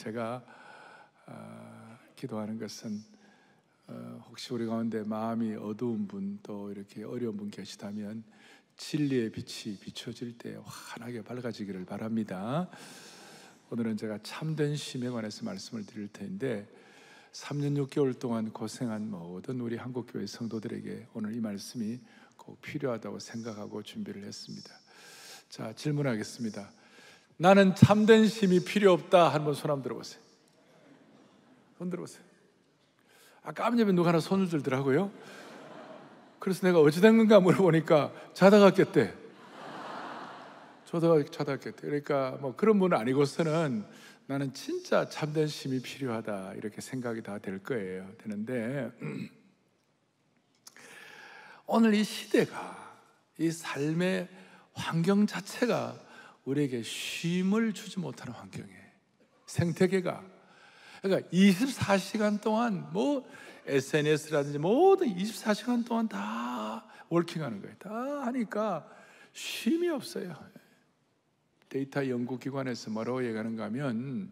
제가 아, 기도하는 것은 어, 혹시 우리 가운데 마음이 어두운 분또 이렇게 어려운 분 계시다면 진리의 빛이 비춰질 때 환하게 밝아지기를 바랍니다. 오늘은 제가 참된 심에 관해서 말씀을 드릴 텐데 3년 6개월 동안 고생한 모든 우리 한국교회 성도들에게 오늘 이 말씀이 꼭 필요하다고 생각하고 준비를 했습니다. 자, 질문하겠습니다. 나는 참된 심이 필요 없다. 한 번 손 한번 들어보세요. 손 들어보세요. 아까 앞집에 누가 하나 손을 들더라고요. 그래서 내가 어찌된 건가 물어보니까 자다가 깼대. 저도 자다가 깼대. 그러니까 뭐 그런 분 아니고서는 나는 진짜 참된 심이 필요하다. 이렇게 생각이 다 될 거예요. 되는데, 오늘 이 시대가, 이 삶의 환경 자체가 우리에게 쉼을 주지 못하는 환경에 생태계가 그러니까 24시간 동안 뭐 SNS라든지 모든 24시간 동안 다 워킹하는 거예요. 다 하니까 쉼이 없어요. 데이터 연구기관에서 뭐라고 얘기하는가 하면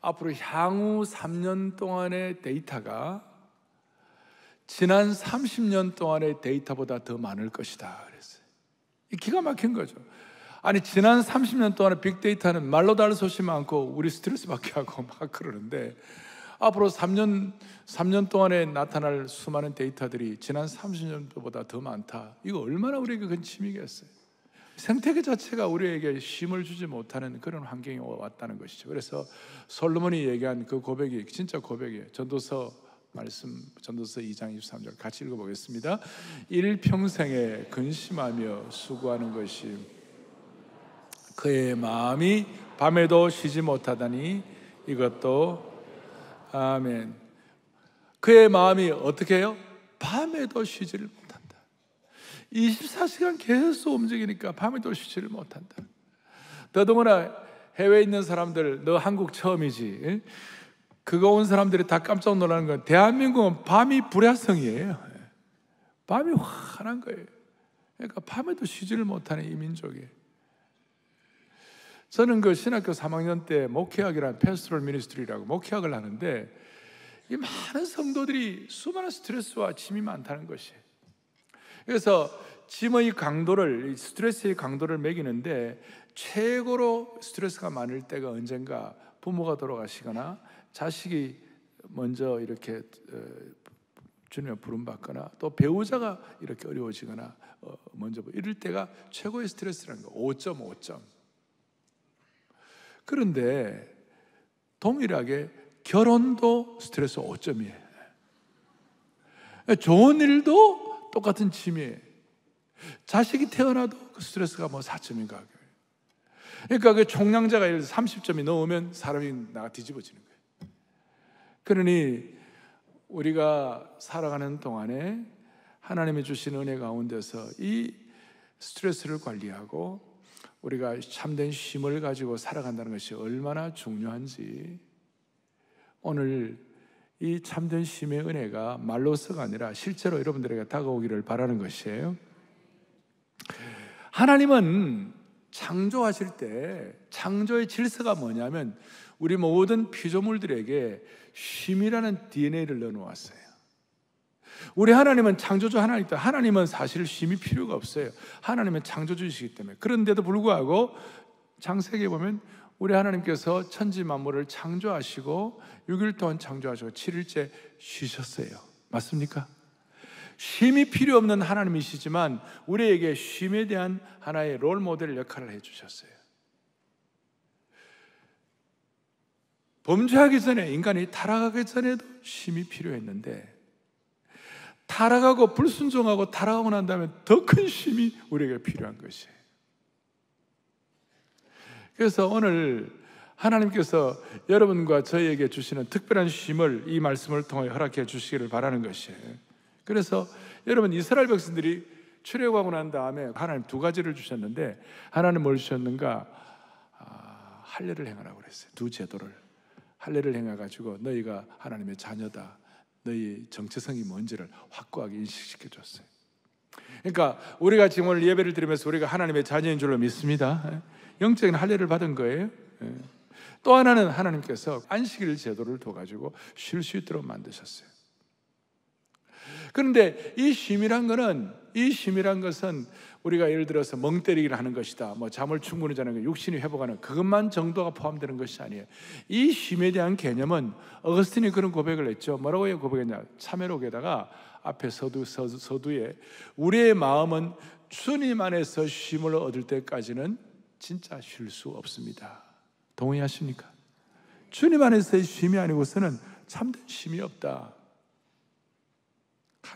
앞으로 향후 3년 동안의 데이터가 지난 30년 동안의 데이터보다 더 많을 것이다. 그랬어요. 기가 막힌 거죠. 아니 지난 30년 동안에 빅데이터는 말로 다른 소식 많고 우리 스트레스 받게 하고 막 그러는데 앞으로 3년 3년 동안에 나타날 수많은 데이터들이 지난 30년보다 더 많다. 이거 얼마나 우리에게 큰 침이겠어요. 생태계 자체가 우리에게 쉼을 주지 못하는 그런 환경이 왔다는 것이죠. 그래서 솔로몬이 얘기한 그 고백이 진짜 고백이에요. 전도서 말씀 전도서 2장 23절 같이 읽어보겠습니다. 일평생에 근심하며 수고하는 것이 그의 마음이 밤에도 쉬지 못하다니 이것도 아멘. 그의 마음이 어떻게 해요? 밤에도 쉬지를 못한다. 24시간 계속 움직이니까 밤에도 쉬지를 못한다. 더더구나 해외에 있는 사람들, 너 한국 처음이지. 그거 온 사람들이 다 깜짝 놀라는 건 대한민국은 밤이 불야성이에요. 밤이 환한 거예요. 그러니까 밤에도 쉬지를 못하는 이 민족이에요. 저는 그 신학교 3학년 때 목회학이라는 패스트럴 미니스트리라고 목회학을 하는데 이 많은 성도들이 수많은 스트레스와 짐이 많다는 것이에요. 그래서 짐의 강도를 스트레스의 강도를 매기는데 최고로 스트레스가 많을 때가 언젠가 부모가 돌아가시거나 자식이 먼저 이렇게 어, 주님을 부름받거나 또 배우자가 이렇게 어려워지거나 어, 먼저 뭐 이럴 때가 최고의 스트레스라는 거 5.5점 그런데 동일하게 결혼도 스트레스 5점이에요. 좋은 일도 똑같은 짐이에요. 자식이 태어나도 그 스트레스가 뭐 4점인가. 그러니까 그 총량자가 예를 들어 30점이 넘으면 사람이 나가 뒤집어지는 거예요. 그러니 우리가 살아가는 동안에 하나님이 주신 은혜 가운데서 이 스트레스를 관리하고 우리가 참된 힘을 가지고 살아간다는 것이 얼마나 중요한지 오늘 이 참된 힘의 은혜가 말로서가 아니라 실제로 여러분들에게 다가오기를 바라는 것이에요. 하나님은 창조하실 때 창조의 질서가 뭐냐면 우리 모든 피조물들에게 쉼이라는 DNA를 넣어놓았어요. 우리 하나님은 창조주 하나님이다. 하나님은 사실 쉼이 필요가 없어요. 하나님은 창조주이시기 때문에. 그런데도 불구하고 창세기에 보면 우리 하나님께서 천지 만물을 창조하시고 6일 동안 창조하시고 7일째 쉬셨어요. 맞습니까? 쉼이 필요 없는 하나님이시지만 우리에게 쉼에 대한 하나의 롤 모델 역할을 해 주셨어요. 범죄하기 전에 인간이 타락하기 전에도 쉼이 필요했는데 타락하고 불순종하고 타락하고 난 다음에 더 큰 힘이 우리에게 필요한 것이에요. 그래서 오늘 하나님께서 여러분과 저희에게 주시는 특별한 힘을 이 말씀을 통해 허락해 주시기를 바라는 것이에요. 그래서 여러분 이스라엘 백성들이 출애굽하고 난 다음에 하나님 두 가지를 주셨는데 하나님 뭘 주셨는가? 아, 할례를 행하라고 그랬어요. 두 제도를 할례를 행해 가지고 너희가 하나님의 자녀다. 너희 정체성이 뭔지를 확고하게 인식시켜 줬어요. 그러니까 우리가 지금 오늘 예배를 드리면서 우리가 하나님의 자녀인 줄로 믿습니다. 영적인 할례를 받은 거예요. 또 하나는 하나님께서 안식일 제도를 둬가지고 쉴 수 있도록 만드셨어요. 그런데 이 쉼이란 거는 이 쉼이란 것은 우리가 예를 들어서 멍 때리기를 하는 것이다. 뭐 잠을 충분히 자는 것, 육신이 회복하는 그것만 정도가 포함되는 것이 아니에요. 이 쉼에 대한 개념은 어거스틴이 그런 고백을 했죠. 뭐라고 고백했냐? 참회록에다가 앞에 서두 서두, 서두에 우리의 마음은 주님 안에서 쉼을 얻을 때까지는 진짜 쉴 수 없습니다. 동의하십니까? 주님 안에서의 쉼이 아니고서는 참된 쉼이 없다.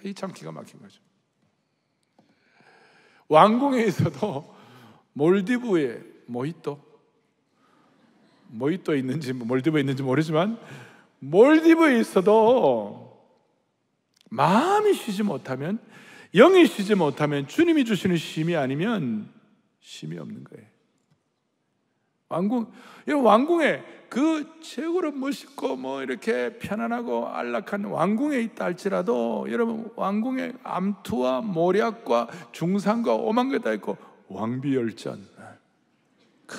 이참 기가 막힌 거죠. 왕궁에 있어도 몰디브에 모히또 모히또 있는지 몰디브에 있는지 모르지만 몰디브에 있어도 마음이 쉬지 못하면 영이 쉬지 못하면 주님이 주시는 쉼이 아니면 쉼이 없는 거예요. 왕궁, 이런 왕궁에 그 최고로 멋있고 뭐 이렇게 편안하고 안락한 왕궁에 있다 할지라도 여러분 왕궁에 암투와 모략과 중상과 오만 게다 있고 왕비열전 크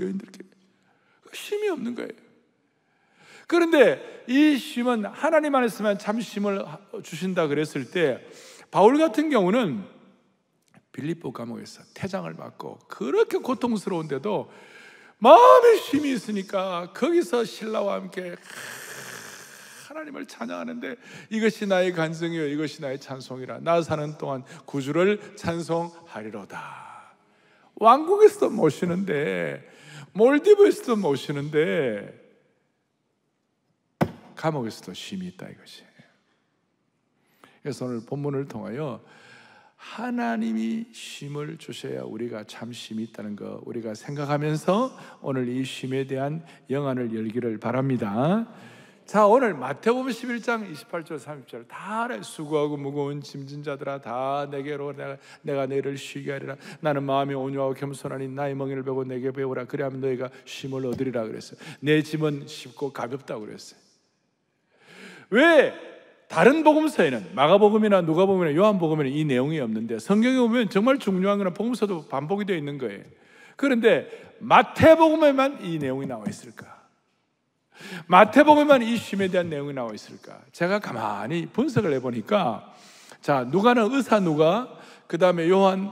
여인들께 쉼이 그 없는 거예요. 그런데 이 쉼은 하나님 안에서만 참 쉼을 주신다 그랬을 때 바울 같은 경우는 빌립보 감옥에서 태장을 맞고 그렇게 고통스러운데도 마음의 힘이 있으니까 거기서 신라와 함께 하나님을 찬양하는데 이것이 나의 간증이요 이것이 나의 찬송이라 나 사는 동안 구주를 찬송하리로다 왕국에서도 모시는데 몰디브에서도 모시는데 감옥에서도 쉼이 있다 이것이 그래서 오늘 본문을 통하여 하나님이 쉼을 주셔야 우리가 참 쉼이 있다는 거 우리가 생각하면서 오늘 이 쉼에 대한 영안을 열기를 바랍니다. 자, 오늘 마태복음 11장 28절 30절 다 수고하고 무거운 짐진 자들아 다 내게로 내가, 내가 너희를 쉬게 하리라 나는 마음이 온유하고 겸손하니 나의 멍에를 베고 내게 배우라 그리하면 너희가 쉼을 얻으리라 그랬어요. 내 짐은 쉽고 가볍다고 그랬어요. 왜 다른 복음서에는 마가복음이나 누가복음이나 요한복음에는 이 내용이 없는데 성경에 보면 정말 중요한 거는 복음서도 반복이 되어 있는 거예요. 그런데 마태복음에만 이 내용이 나와 있을까? 마태복음에만 이 쉼에 대한 내용이 나와 있을까? 제가 가만히 분석을 해보니까 자 누가는 의사 누가 그 다음에 요한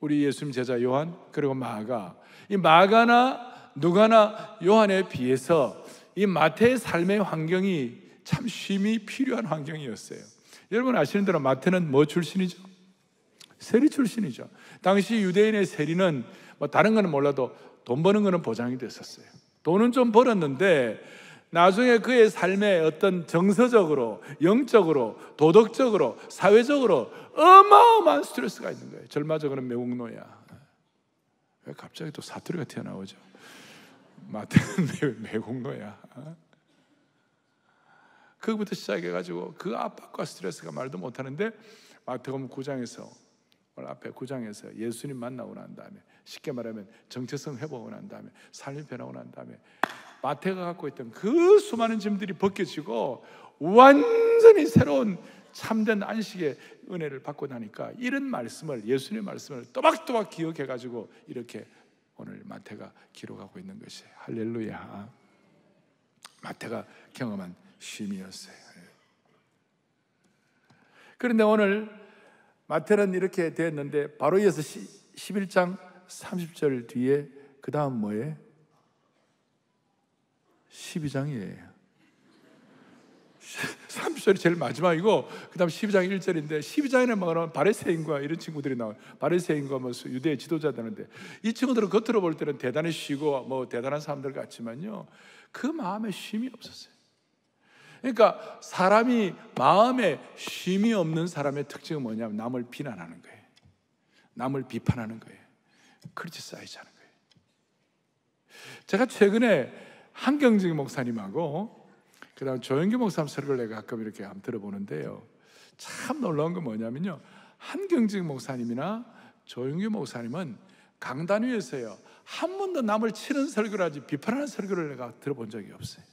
우리 예수님 제자 요한 그리고 마가 이 마가나 누가나 요한에 비해서 이 마태의 삶의 환경이 참 쉼이 필요한 환경이었어요. 여러분 아시는 대로 마태는 뭐 출신이죠? 세리 출신이죠. 당시 유대인의 세리는 뭐 다른 거는 몰라도 돈 버는 거는 보장이 됐었어요. 돈은 좀 벌었는데 나중에 그의 삶에 어떤 정서적으로, 영적으로, 도덕적으로, 사회적으로 어마어마한 스트레스가 있는 거예요. 절마적으로 매국노야. 왜 갑자기 또 사투리가 튀어나오죠? 마태는 매국노야. 어? 그것부터 시작해가지고 그 압박과 스트레스가 말도 못하는데 마태복음 9장에서 오늘 앞에 9장에서 예수님 만나고 난 다음에 쉽게 말하면 정체성 회복을 난 다음에 삶이 변하고 난 다음에 마태가 갖고 있던 그 수많은 짐들이 벗겨지고 완전히 새로운 참된 안식의 은혜를 받고 나니까 이런 말씀을 예수님의 말씀을 또박또박 기억해 가지고 이렇게 오늘 마태가 기록하고 있는 것이 할렐루야. 마태가 경험한 쉼이었어요. 예. 그런데 오늘 마태는 이렇게 되었는데 바로 이어서 11장 30절 뒤에 그 다음 뭐에? 12장이에요. 30절이 제일 마지막이고 그다음 12장 1절인데 12장에는 뭐 바리새인과 이런 친구들이 나와요. 바리새인과 뭐 유대 지도자들인데 이 친구들은 겉으로 볼 때는 대단히 쉬고 뭐 대단한 사람들 같지만요. 그 마음에 쉼이 없었어요. 그러니까 사람이 마음에 쉼이 없는 사람의 특징은 뭐냐면 남을 비난하는 거예요. 남을 비판하는 거예요. 그렇지 쌓이지 않은 거예요. 제가 최근에 한경직 목사님하고 그다음 조영규 목사님 설교를 내가 가끔 이렇게 한번 들어보는데요. 참 놀라운 건 뭐냐면요. 한경직 목사님이나 조영규 목사님은 강단 위에서요. 한 번도 남을 치는 설교를 하지 비판하는 설교를 내가 들어본 적이 없어요.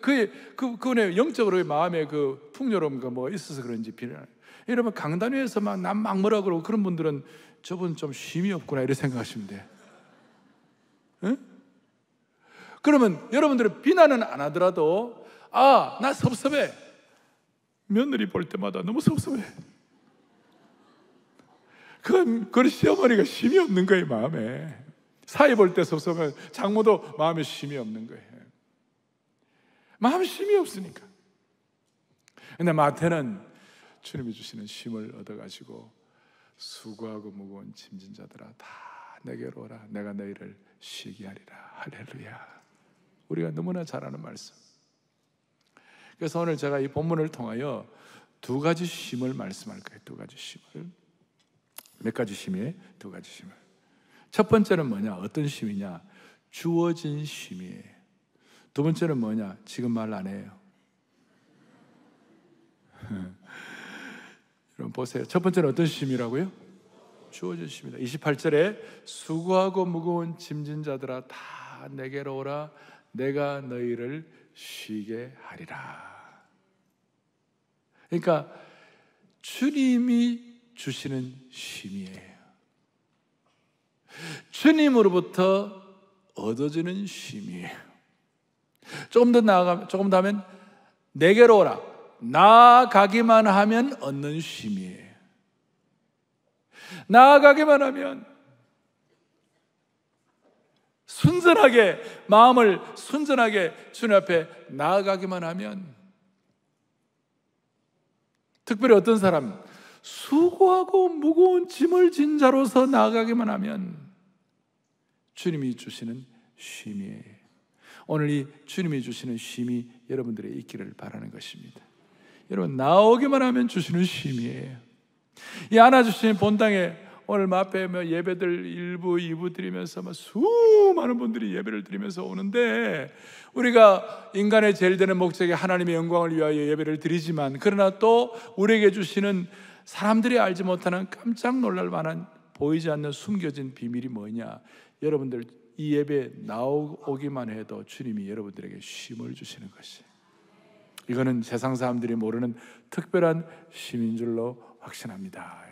그그그분 영적으로 마음의 그풍요로움이뭐 그 있어서 그런지 비난. 여러분 강단회에서 막남막 뭐라 그러고 그런 분들은 저분 좀 쉼이 없구나 이렇게 생각하시면 돼. 응? 그러면 여러분들은 비난은 안 하더라도 아나 섭섭해. 며느리 볼 때마다 너무 섭섭해. 그건 그건 시어머니가 쉼이 없는 거예요 마음에. 사이 볼 때 섭섭해. 장모도 마음에 쉼이 없는 거예요. 마음 심이 없으니까. 근데 마태는 주님이 주시는 쉼을 얻어가지고 수고하고 무거운 짐진 자들아 다 내게로 오라 내가 너희를 쉬게 하리라 할렐루야 우리가 너무나 잘 아는 말씀 그래서 오늘 제가 이 본문을 통하여 두 가지 쉼을 말씀할 거예요 두 가지 쉼을 몇 가지 쉼이에요? 두 가지 쉼을 첫 번째는 뭐냐? 어떤 쉼이냐? 주어진 쉼이에요 두 번째는 뭐냐? 지금 말 안 해요. 여러분 보세요. 첫 번째는 어떤 심이라고요? 주어주십니다. 28절에 수고하고 무거운 짐진 자들아 다 내게로 오라 내가 너희를 쉬게 하리라. 그러니까 주님이 주시는 쉼이에요. 주님으로부터 얻어지는 쉼이에요. 조금 더 나아가 조금 더 하면 내게로 오라. 나아가기만 하면 얻는 쉼이에요. 나아가기만 하면 순전하게 마음을 순전하게 주님 앞에 나아가기만 하면 특별히 어떤 사람 수고하고 무거운 짐을 진 자로서 나아가기만 하면 주님이 주시는 쉼이에요. 오늘 이 주님이 주시는 쉼이 여러분들의 있기를 바라는 것입니다. 여러분 나오기만 하면 주시는 쉼이에요. 이 안아주신 본당에 오늘 마페에 뭐 뭐 예배들 일부, 이부 드리면서 막 뭐 수많은 분들이 예배를 드리면서 오는데 우리가 인간의 제일 되는 목적에 하나님의 영광을 위하여 예배를 드리지만 그러나 또 우리에게 주시는 사람들이 알지 못하는 깜짝 놀랄 만한 보이지 않는 숨겨진 비밀이 뭐냐? 여러분들 이 예배 에 나오기만 해도 주님이 여러분들에게 쉼을 주시는 것이 이거는 세상 사람들이 모르는 특별한 쉼인 줄로 확신합니다.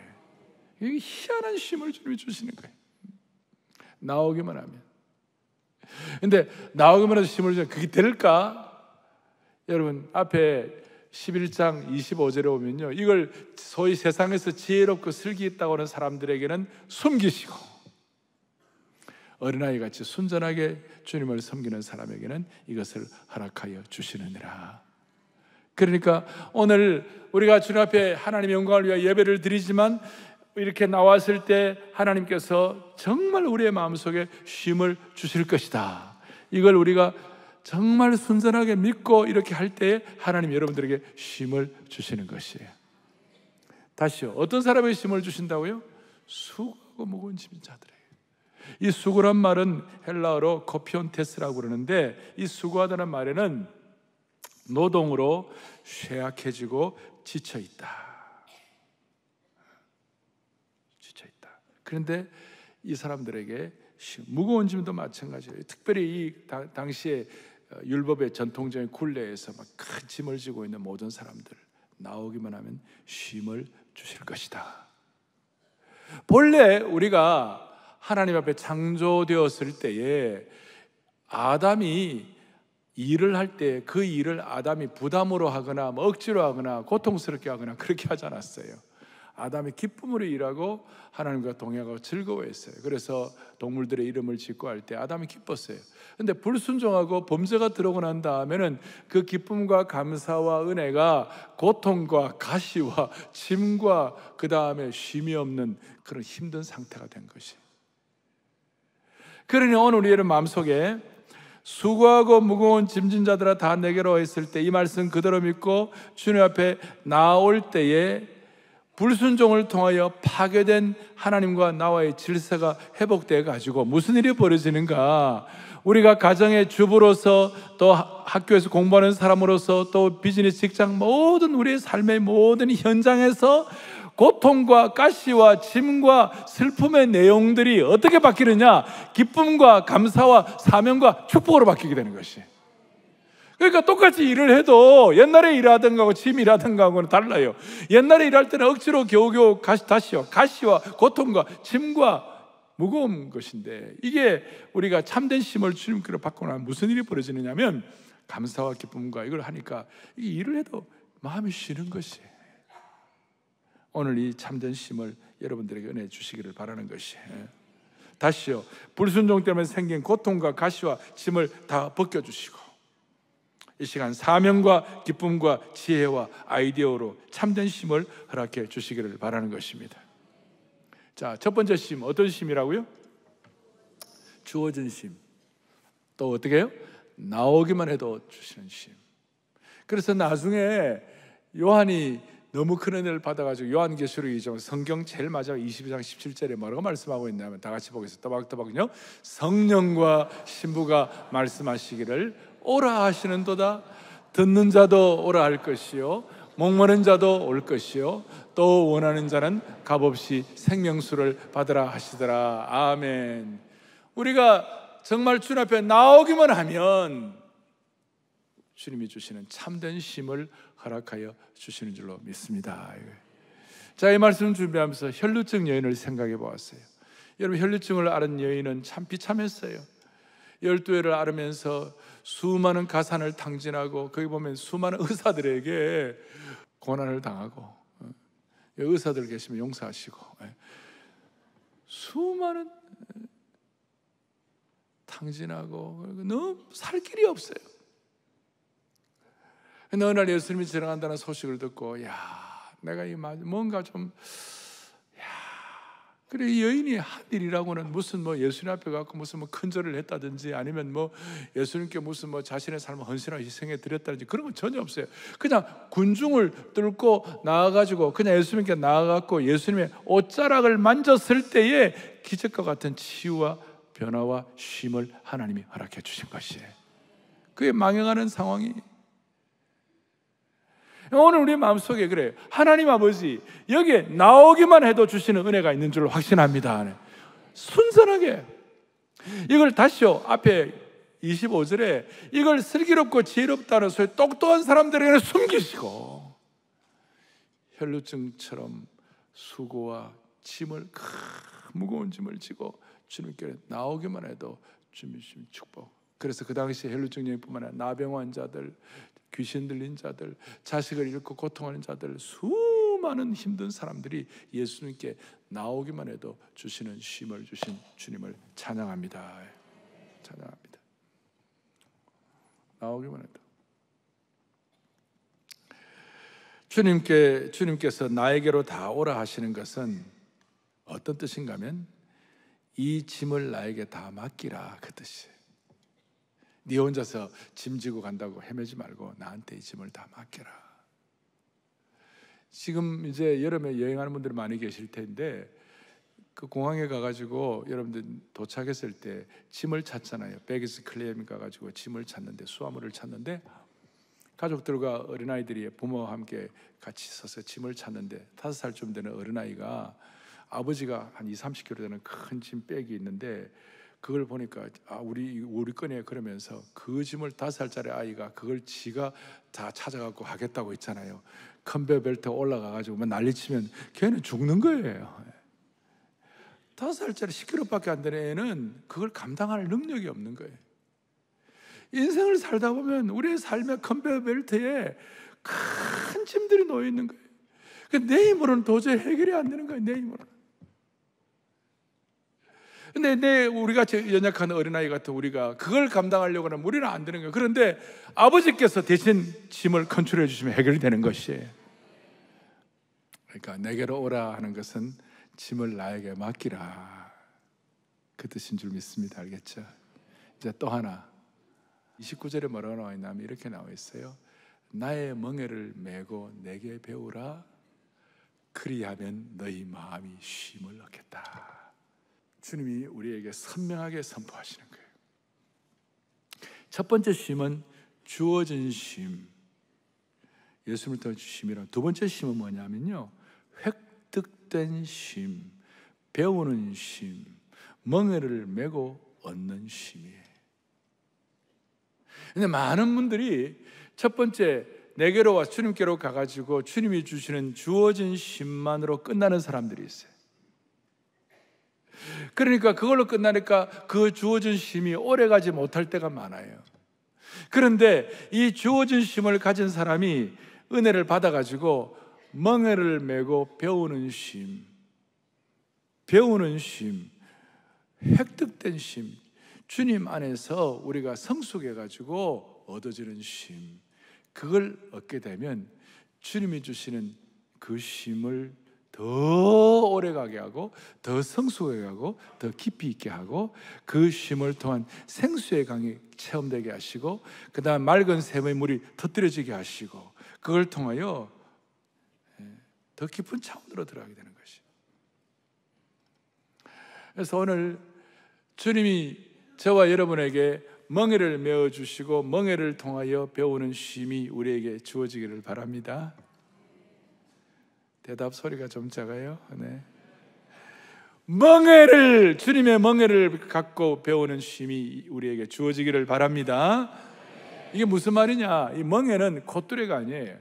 이 희한한 쉼을 주님이 주시는 거예요. 나오기만 하면. 근데 나오기만 해서 쉼을 주면 그게 될까? 여러분 앞에 11장 25절에 보면요. 이걸 소위 세상에서 지혜롭고 슬기 있다고 하는 사람들에게는 숨기시고 어린아이 같이 순전하게 주님을 섬기는 사람에게는 이것을 허락하여 주시느니라. 그러니까 오늘 우리가 주님 앞에 하나님의 영광을 위하 예배를 드리지만 이렇게 나왔을 때 하나님께서 정말 우리의 마음속에 쉼을 주실 것이다. 이걸 우리가 정말 순전하게 믿고 이렇게 할때 하나님 여러분들에게 쉼을 주시는 것이에요. 다시요. 어떤 사람의 쉼을 주신다고요? 수고하고 무거운 짐인 자들에 이 수고란 말은 헬라어로 코피온테스라고 그러는데 이 수고하다는 말에는 노동으로 쇠약해지고 지쳐 있다. 지쳐 있다. 그런데 이 사람들에게 무거운 짐도 마찬가지예요. 특별히 이 당시에 어, 율법의 전통적인 굴레에서 막 큰 짐을 지고 있는 모든 사람들 나오기만 하면 쉼을 주실 것이다. 본래 우리가 하나님 앞에 창조되었을 때에 아담이 일을 할 때 그 일을 아담이 부담으로 하거나 뭐 억지로 하거나 고통스럽게 하거나 그렇게 하지 않았어요. 아담이 기쁨으로 일하고 하나님과 동행하고 즐거워했어요. 그래서 동물들의 이름을 짓고 할 때 아담이 기뻤어요. 근데 불순종하고 범죄가 들어오고 난 다음에는 그 기쁨과 감사와 은혜가 고통과 가시와 짐과 그 다음에 쉼이 없는 그런 힘든 상태가 된 것이에요. 그러니 오늘 우리의 마음속에 수고하고 무거운 짐진 자들아 다 내게로 했을 때 이 말씀 그대로 믿고 주님 앞에 나올 때에 불순종을 통하여 파괴된 하나님과 나와의 질서가 회복되어 가지고 무슨 일이 벌어지는가? 우리가 가정의 주부로서 또 학교에서 공부하는 사람으로서 또 비즈니스 직장 모든 우리의 삶의 모든 현장에서 고통과 가시와 짐과 슬픔의 내용들이 어떻게 바뀌느냐? 기쁨과 감사와 사명과 축복으로 바뀌게 되는 것이. 그러니까 똑같이 일을 해도 옛날에 일하던 거하고 지금 일하던 거하고는 달라요. 옛날에 일할 때는 억지로 겨우겨우 가시, 다시요. 가시와 고통과 짐과 무거운 것인데 이게 우리가 참된 심을 주님께로 바꾸나 무슨 일이 벌어지느냐면 감사와 기쁨과 이걸 하니까 이 일을 해도 마음이 쉬는 것이에요. 오늘 이 참된 심을 여러분들에게 은혜 주시기를 바라는 것이 예. 다시요 불순종 때문에 생긴 고통과 가시와 짐을 다 벗겨주시고 이 시간 사명과 기쁨과 지혜와 아이디어로 참된 심을 허락해 주시기를 바라는 것입니다. 자, 첫 번째 심, 어떤 심이라고요? 주어진 심. 또 어떻게 해요? 나오기만 해도 주시는 심. 그래서 나중에 요한이 너무 큰 은혜를 받아가지고 요한계시록 2장 성경 제일 마지막 22장 17절에 뭐라고 말씀하고 있냐면 다 같이 보겠습니다. 떠박떠박요. 성령과 신부가 말씀하시기를 오라 하시는도다. 듣는 자도 오라 할 것이요. 목마른 자도 올 것이요. 또 원하는 자는 값없이 생명수를 받으라 하시더라. 아멘. 우리가 정말 주 앞에 나오기만 하면 주님이 주시는 참된 힘을 허락하여 주시는 줄로 믿습니다. 자, 이 말씀 준비하면서 혈루증 여인을 생각해 보았어요. 여러분 혈루증을 앓은 여인은 참 비참했어요. 열두회를 앓으면서 수많은 가산을 탕진하고 거기 보면 수많은 의사들에게 고난을 당하고 어, 의사들 계시면 용서하시고 예. 수많은 어, 탕진하고 너무 살 길이 없어요. 근데 어느 날 예수님이 지나간다는 소식을 듣고, 야, 내가 이 말, 뭔가 좀, 야, 그래 이 여인이 한 일이라고는 무슨 뭐 예수님 앞에 갖고 무슨 뭐 큰절을 했다든지 아니면 뭐 예수님께 무슨 뭐 자신의 삶을 헌신하고 희생해 드렸다든지 그런 건 전혀 없어요. 그냥 군중을 뚫고 나와가지고 그냥 예수님께 나아갖고 예수님의 옷자락을 만졌을 때에 기적과 같은 치유와 변화와 쉼을 하나님이 허락해 주신 것이에요. 그게 망해가는 상황이 오늘 우리 마음속에 그래요. 하나님 아버지, 여기에 나오기만 해도 주시는 은혜가 있는 줄 확신합니다. 네. 순전하게. 이걸 다시요, 앞에 25절에 이걸 슬기롭고 지혜롭다는 소리 똑똑한 사람들에게는 숨기시고, 혈루증처럼 수고와 짐을, 큰 무거운 짐을 지고 주님께 나오기만 해도 주님 축복. 그래서 그 당시에 루증뿐만 아니라 나병 환자들, 귀신 들린 자들, 자식을 잃고 고통하는 자들, 수많은 힘든 사람들이 예수님께 나오기만 해도 주시는 쉼을 주신 주님을 찬양합니다. 찬양합니다. 나오기만 해도. 주님께, 주님께서 나에게로 다 오라 하시는 것은 어떤 뜻인가 면이 짐을 나에게 다 맡기라 그 뜻이에요. 네 혼자서 짐 지고 간다고 헤매지 말고 나한테 이 짐을 다 맡겨라. 지금 이제 여름에 여행하는 분들이 많이 계실 텐데 그 공항에 가가지고 여러분들 도착했을 때 짐을 찾잖아요. 백이스 클레임 가가지고 짐을 찾는데 수화물을 찾는데 가족들과 어린아이들이 부모와 함께 같이 서서 짐을 찾는데 다섯 살쯤 되는 어린아이가 아버지가 한 2, 30kg 되는 큰 짐 백이 있는데 그걸 보니까 아 우리 우리 꺼내 그러면서 그 짐을 다섯 살짜리 아이가 그걸 지가 다 찾아갖고 하겠다고 했잖아요. 컨베 벨트 올라가가지고 막 뭐 난리치면 걔는 죽는 거예요. 다섯 살짜리 10kg밖에 안 되는 애는 그걸 감당할 능력이 없는 거예요. 인생을 살다 보면 우리의 삶의 컨베어 벨트에 큰 짐들이 놓여 있는 거예요. 그 내 힘으로는 도저히 해결이 안 되는 거예요. 내 힘으로는. 근데 내 우리가 연약한 어린아이 같은 우리가 그걸 감당하려고 하면 우리는 안 되는 거예요. 그런데 아버지께서 대신 짐을 컨트롤해 주시면 해결이 되는 것이에요. 그러니까 내게로 오라 하는 것은 짐을 나에게 맡기라. 그 뜻인 줄 믿습니다. 알겠죠? 이제 또 하나. 29절에 뭐라고 나와 있냐면 이렇게 나와 있어요. 나의 멍에를 메고 내게 배우라. 그리하면 너희 마음이 쉼을 얻겠다. 주님이 우리에게 선명하게 선포하시는 거예요. 첫 번째 쉼은 주어진 쉼. 예수님을 통한 쉼이라. 두 번째 쉼은 뭐냐면요. 획득된 쉼. 배우는 쉼. 멍해를 메고 얻는 쉼이에요. 근데 많은 분들이 첫 번째 내게로 와 주님께로 가가지고 주님이 주시는 주어진 쉼만으로 끝나는 사람들이 있어요. 그러니까 그걸로 끝나니까 그 주어진 쉼이 오래가지 못할 때가 많아요. 그런데 이 주어진 쉼을 가진 사람이 은혜를 받아가지고 멍해를 메고 배우는 쉼, 배우는 쉼, 획득된 쉼, 주님 안에서 우리가 성숙해가지고 얻어지는 쉼, 그걸 얻게 되면 주님이 주시는 그 쉼을 더 오래 가게 하고 더 성숙하게 하고 더 깊이 있게 하고 그 쉼을 통한 생수의 강이 체험되게 하시고 그다음 맑은 샘의 물이 터뜨려지게 하시고 그걸 통하여 예, 더 깊은 차원으로 들어가게 되는 것이. 그래서 오늘 주님이 저와 여러분에게 멍해를메워 주시고 멍해를 통하여 배우는 쉼이 우리에게 주어지기를 바랍니다. 대답 소리가 좀 작아요. 네. 멍해를 주님의 멍해를 갖고 배우는 쉼이 우리에게 주어지기를 바랍니다. 이게 무슨 말이냐? 이 멍해는 콧두레가 아니에요.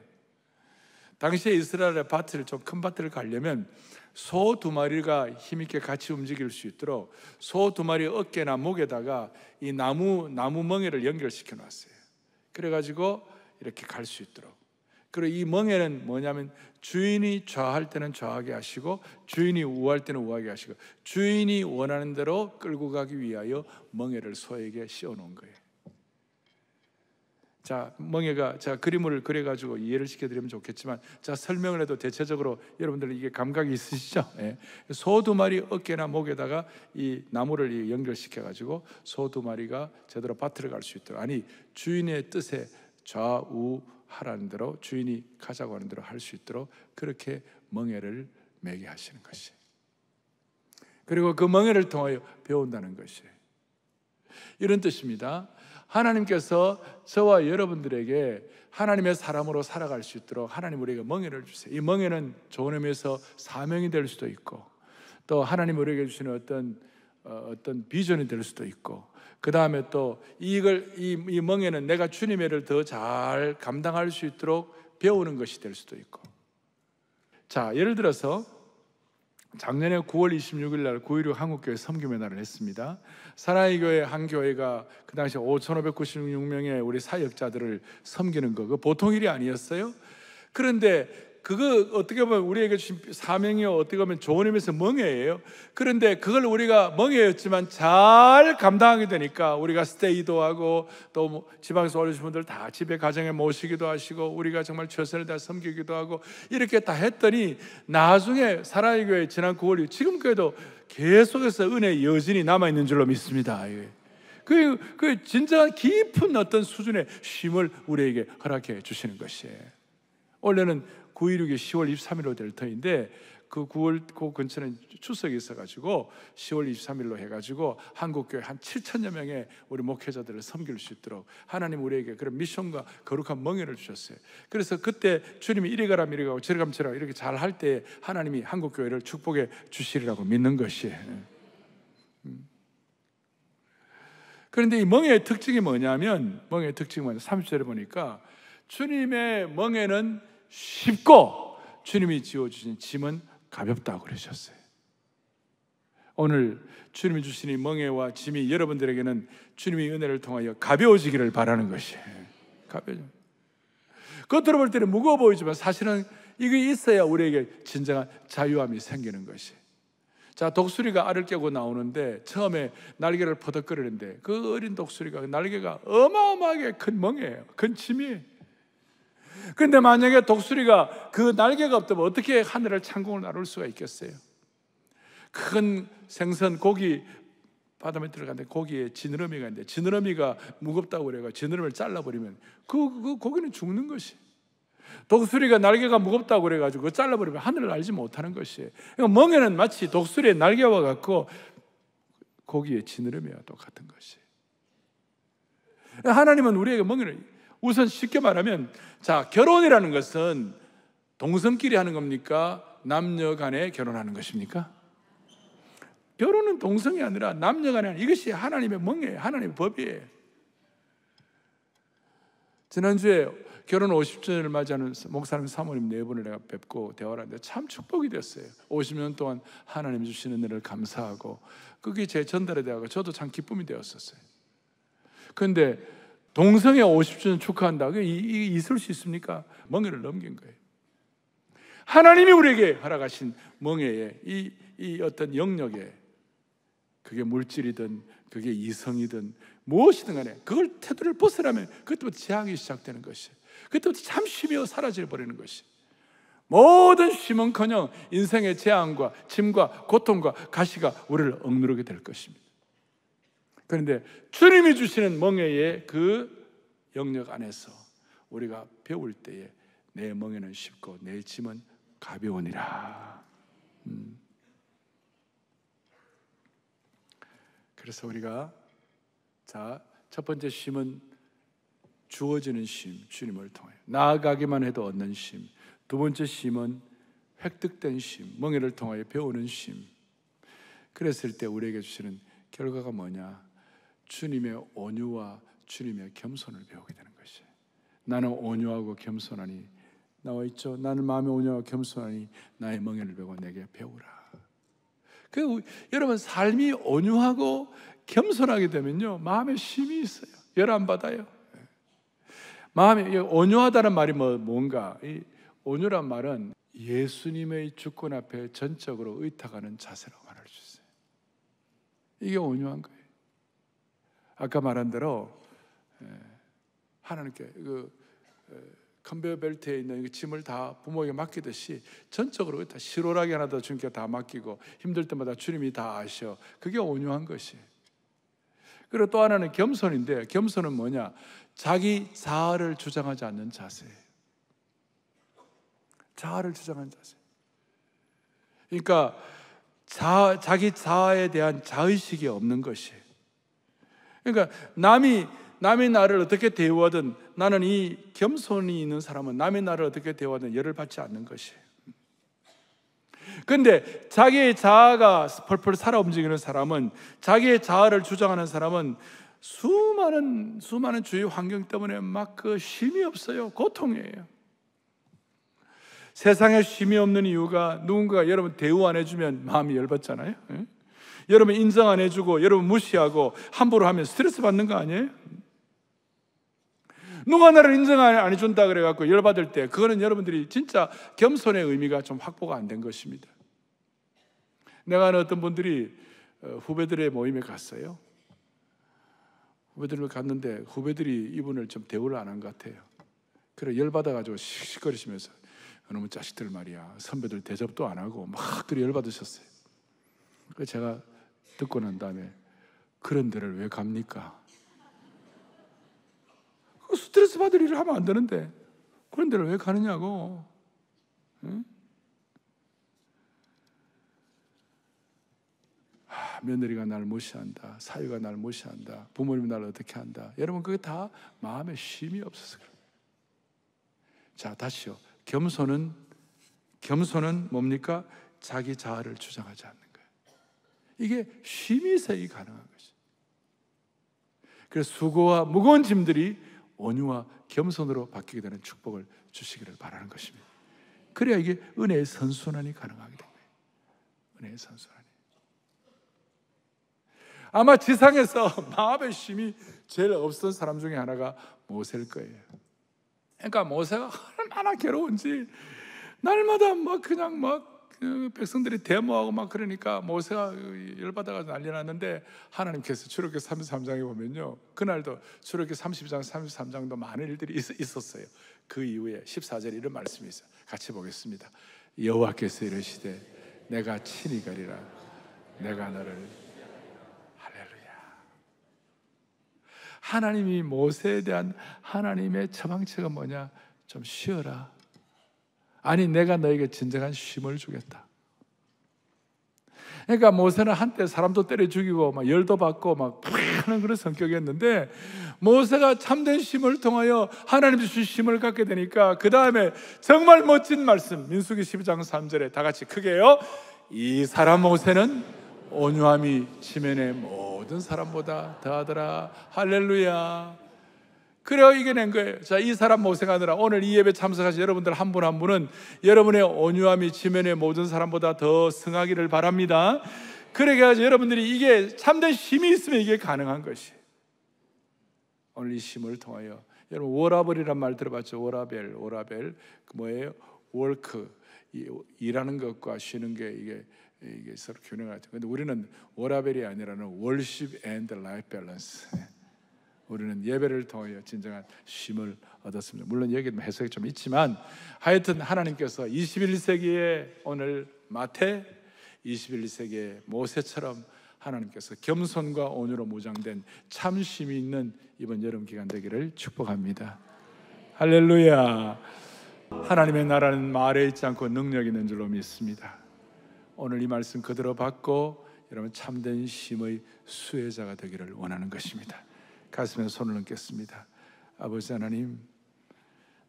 당시에 이스라엘의 밭을 좀 큰 밭을 가려면 소 두 마리가 힘있게 같이 움직일 수 있도록 소 두 마리 어깨나 목에다가 이 나무 나무 멍에를 연결시켜 놨어요. 그래가지고 이렇게 갈 수 있도록 그리고 이 멍에는 뭐냐면 주인이 좌할 때는 좌하게 하시고 주인이 우할 때는 우하게 하시고 주인이 원하는 대로 끌고 가기 위하여 멍에를 소에게 씌워놓은 거예요. 자, 멍에가 제 그림을 그려가지고 이해를 시켜드리면 좋겠지만 자 설명을 해도 대체적으로 여러분들 이게 감각이 있으시죠? 예. 소두 마리 어깨나 목에다가 이 나무를 연결시켜가지고 소 두 마리가 제대로 밭으갈수 있도록 아니 주인의 뜻에 좌우 하라는 대로 주인이 가자고 하는 대로 할 수 있도록 그렇게 멍해를 매게 하시는 것이. 그리고 그 멍해를 통하여 배운다는 것이. 이런 뜻입니다. 하나님께서 저와 여러분들에게 하나님의 사람으로 살아갈 수 있도록 하나님 우리에게 멍해를 주세요. 이 멍해는 좋은 의미에서 사명이 될 수도 있고 또 하나님 우리에게 주시는 어떤 어, 어떤 비전이 될 수도 있고 그 다음에 또이걸 이, 이 멍에는 내가 주님의 를더 잘 감당할 수 있도록 배우는 것이 될 수도 있고. 자, 예를 들어서 작년에 9월 26일 날9.16 한국교회 섬김의 날을 했습니다. 사랑의 교회 한 교회가 그 당시 5,596명의 우리 사역자들을 섬기는 거, 그 보통 일이 아니었어요. 그런데 그거 어떻게 보면 우리에게 주신 사명이 어떻게 보면 좋은 의미에서 멍해예요. 그런데 그걸 우리가 멍해였지만 잘 감당하게 되니까 우리가 스테이도 하고 또 뭐 지방에서 올려신 분들 다 집에 가정에 모시기도 하시고 우리가 정말 최선을 다 섬기기도 하고 이렇게 다 했더니 나중에 사랑의 교회 지난 9월 이후 지금까지도 계속해서 은혜 여진이 남아 있는 줄로 믿습니다. 예. 그, 그 진정한 깊은 어떤 수준의 쉼을 우리에게 허락해 주시는 것이에요. 원래는 9.16이 10월 23일로 될 터인데 그 9월 그 근처는 추석이 있어가지고 10월 23일로 해가지고 한국교회 한 7천여 명의 우리 목회자들을 섬길 수 있도록 하나님 우리에게 그런 미션과 거룩한 멍해를 주셨어요. 그래서 그때 주님이 이리 가라 이리 가고 저리 가면 저리 가 이렇게 잘 할 때 하나님이 한국교회를 축복해 주시리라고 믿는 것이에요. 음. 그런데 이멍해의 특징이 뭐냐면 멍해의 특징이 뭐냐 30절에 보니까 주님의 멍에는 쉽고 주님이 지어주신 짐은 가볍다고 그러셨어요. 오늘 주님이 주신 이 멍에와 짐이 여러분들에게는 주님의 은혜를 통하여 가벼워지기를 바라는 것이에요. 가벼워 겉으로 볼 때는 무거워 보이지만 사실은 이게 있어야 우리에게 진정한 자유함이 생기는 것이. 자, 독수리가 알을 깨고 나오는데 처음에 날개를 퍼덕거리는데 그 어린 독수리가 날개가 어마어마하게 큰멍에요큰 짐이에요. 그런데 만약에 독수리가 그 날개가 없다면 어떻게 하늘을 창공을 나눌 수가 있겠어요? 큰 생선 고기 바닷에 들어갔는데 고기에 지느러미가 있는데 지느러미가 무겁다고 그래가 지느러미를 잘라버리면 그, 그 고기는 죽는 것이 독수리가 날개가 무겁다고 그래가지고 그 잘라버리면 하늘을 알지 못하는 것이 그러니까 멍에는 마치 독수리의 날개와 같고 고기의 지느러미와 똑같은 것이 하나님은 우리에게 멍에를 우선 쉽게 말하면 자, 결혼이라는 것은 동성끼리 하는 겁니까? 남녀 간에 결혼하는 것입니까? 결혼은 동성이 아니라 남녀 간에 이것이 하나님의 멍에 하나님의 법이에요. 지난주에 결혼 50주년을 맞이하는 목사님 사모님 네 분을 내가 뵙고 대화를 하는데 참 축복이 됐어요. 50년 동안 하나님 주시는 일을 감사하고 그게 제 전달에 대하고 저도 참 기쁨이 되었었어요. 그런데 동성애 50주년 축하한다고 그 이, 이, 있을 수 있습니까? 멍해를 넘긴 거예요. 하나님이 우리에게 허락하신 멍해의 이, 이 어떤 영역에 그게 물질이든 그게 이성이든 무엇이든 간에 그걸 태도를 벗으라면 그때부터 재앙이 시작되는 것이 그때부터 잠시 미 사라져 버리는 것이 모든 쉼은커녕 인생의 재앙과 짐과 고통과 가시가 우리를 억누르게 될 것입니다. 그런데 주님이 주시는 멍에의 그 영역 안에서 우리가 배울 때에 내 멍에는 쉽고 내 짐은 가벼우니라. 음. 그래서 우리가 자, 첫 번째 쉼은 주어지는 쉼, 주님을 통해. 나아가기만 해도 얻는 쉼. 두 번째 쉼은 획득된 쉼, 멍에를 통하여 배우는 쉼. 그랬을 때 우리에게 주시는 결과가 뭐냐? 주님의 온유와 주님의 겸손을 배우게 되는 것이 나는 온유하고 겸손하니 나와 있죠. 나는 마음이 온유하 겸손하니 나의 멍에를 베고 내게 배우라. 그 여러분 삶이 온유하고 겸손하게 되면요 마음에 쉼이 있어요. 열 안 받아요. 마음이 온유하다는 말이 뭐, 뭔가 이 온유란 말은 예수님의 주권 앞에 전적으로 의탁하는 자세라고 말할 수 있어요. 이게 온유한 거예요. 아까 말한 대로 예, 하나님께 그 예, 컨베이어 벨트에 있는 그 짐을 다 부모에게 맡기듯이 전적으로 다 실오라기 하나 더 주님께 다 맡기고 힘들 때마다 주님이 다 아셔. 그게 온유한 것이. 그리고 또 하나는 겸손인데 겸손은 뭐냐? 자기 자아를 주장하지 않는 자세. 자아를 주장하는 자세. 그러니까 자, 자기 자아에 대한 자의식이 없는 것이 그러니까 남이 남의 나를 어떻게 대우하든 나는 이 겸손이 있는 사람은 남의 나를 어떻게 대우하든 열을 받지 않는 것이에요. 근데 자기의 자아가 펄펄 살아 움직이는 사람은 자기의 자아를 주장하는 사람은 수많은 수많은 주위 환경 때문에 막그 쉼이 없어요. 고통이에요. 세상에 쉼이 없는 이유가 누군가 여러분 대우 안 해주면 마음이 열받잖아요. 여러분 인정 안 해주고 여러분 무시하고 함부로 하면 스트레스 받는 거 아니에요? 누가 나를 인정 안 해준다 그래갖고 열받을 때 그거는 여러분들이 진짜 겸손의 의미가 좀 확보가 안 된 것입니다. 내가 아는 어떤 분들이 어, 후배들의 모임에 갔어요. 후배들을 갔는데 후배들이 이분을 좀 대우를 안 한 것 같아요. 그래 열받아가지고 씩씩거리시면서 너무 자식들 말이야 선배들 대접도 안 하고 막 그리 열받으셨어요. 그래서 제가 듣고 난 다음에 그런 데를 왜 갑니까? 그 스트레스 받을 일을 하면 안 되는데 그런 데를 왜 가느냐고. 응? 아, 며느리가 날 무시한다. 사위가 날 무시한다. 부모님이 날 어떻게 한다. 여러분 그게 다 마음에 쉼이 없어서 그래자 다시요. 겸손은 겸손은 뭡니까? 자기 자아를 주장하지 않는. 이게 쉼이세이 가능한 것이. 그래서 수고와 무거운 짐들이 온유와 겸손으로 바뀌게 되는 축복을 주시기를 바라는 것입니다. 그래야 이게 은혜의 선순환이 가능하게 됩니다. 은혜의 선순환이. 아마 지상에서 마음의 쉼이 제일 없었던 사람 중에 하나가 모세일 거예요. 그러니까 모세가 얼마나 괴로운지 날마다 막 그냥 막그 백성들이 데모하고 막 그러니까 모세가 열받아가지고 난리 났는데 하나님께서 출애굽기 33장에 보면요 그날도 출애굽기 30장 33장도 많은 일들이 있, 었어요그 이후에 14절에 이런 말씀이 있어요 같이 보겠습니다 여호와께서 이르시되 내가 친히 가리라 내가 너를 할렐루야 하나님이 모세에 대한 하나님의 처방책은 뭐냐 좀 쉬어라 아니 내가 너에게 진정한 쉼을 주겠다. 그러니까 모세는 한때 사람도 때려 죽이고 막 열도 받고 막 하는 그런 성격이었는데 모세가 참된 쉼을 통하여 하나님 주신 쉼을 갖게 되니까 그 다음에 정말 멋진 말씀 민수기 12장 3절에 다 같이 크게요 이 사람 모세는 온유함이 지면의 모든 사람보다 더하더라 할렐루야 그래야 이겨낸 거예요. 자, 이 사람 모색하느라 오늘 이 예배 참석하신 여러분들 한 분 한 분은 여러분의 온유함이 지면의 모든 사람보다 더 승하기를 바랍니다. 그러게 해야 여러분들이 이게 참된 힘이 있으면 이게 가능한 것이. 오늘 이 힘을 통하여 여러분 워라벨이란 말 들어봤죠? 워라벨, 워라벨 그 뭐예요? 워크 일하는 것과 쉬는 게 이게 이게 서로 균형하죠. 근데 우리는 워라벨이 아니라는 월십 앤드 라이프 밸런스. 우리는 예배를 통하여 진정한 쉼을 얻었습니다. 물론 여기에 해석이 좀 있지만 하여튼 하나님께서 21세기에 오늘 마태 21세기에 모세처럼 하나님께서 겸손과 온유로 무장된 참 쉼이 있는 이번 여름 기간 되기를 축복합니다. 할렐루야. 하나님의 나라는 말에 있지 않고 능력 있는 줄로 믿습니다. 오늘 이 말씀 그대로 받고 여러분 참된 쉼의 수혜자가 되기를 원하는 것입니다. 가슴에 손을 얹겠습니다. 아버지 하나님,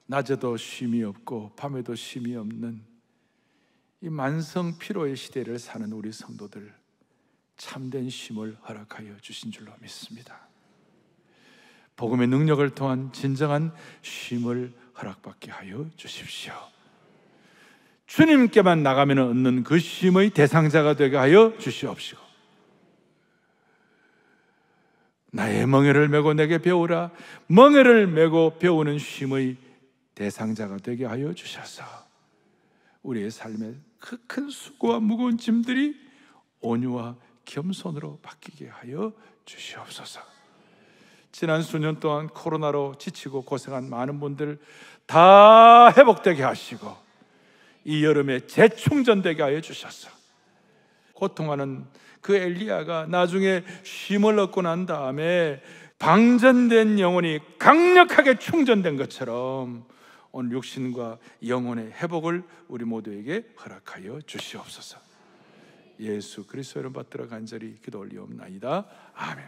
낮에도 쉼이 없고 밤에도 쉼이 없는 이 만성 피로의 시대를 사는 우리 성도들 참된 쉼을 허락하여 주신 줄로 믿습니다. 복음의 능력을 통한 진정한 쉼을 허락받게 하여 주십시오. 주님께만 나가면 얻는 그 쉼의 대상자가 되게 하여 주시옵시고. 나의 멍해를 메고 내게 배우라. 멍해를 메고 배우는 쉼의 대상자가 되게 하여 주셔서 우리의 삶의 그큰 수고와 무거운 짐들이 온유와 겸손으로 바뀌게 하여 주시옵소서. 지난 수년 동안 코로나로 지치고 고생한 많은 분들 다 회복되게 하시고 이 여름에 재충전되게 하여 주셔서 고통하는 그 엘리야가 나중에 쉼을 얻고 난 다음에 방전된 영혼이 강력하게 충전된 것처럼 오늘 육신과 영혼의 회복을 우리 모두에게 허락하여 주시옵소서. 예수 그리스도 이 받들어 간절히 기도 올리옵나이다. 아멘.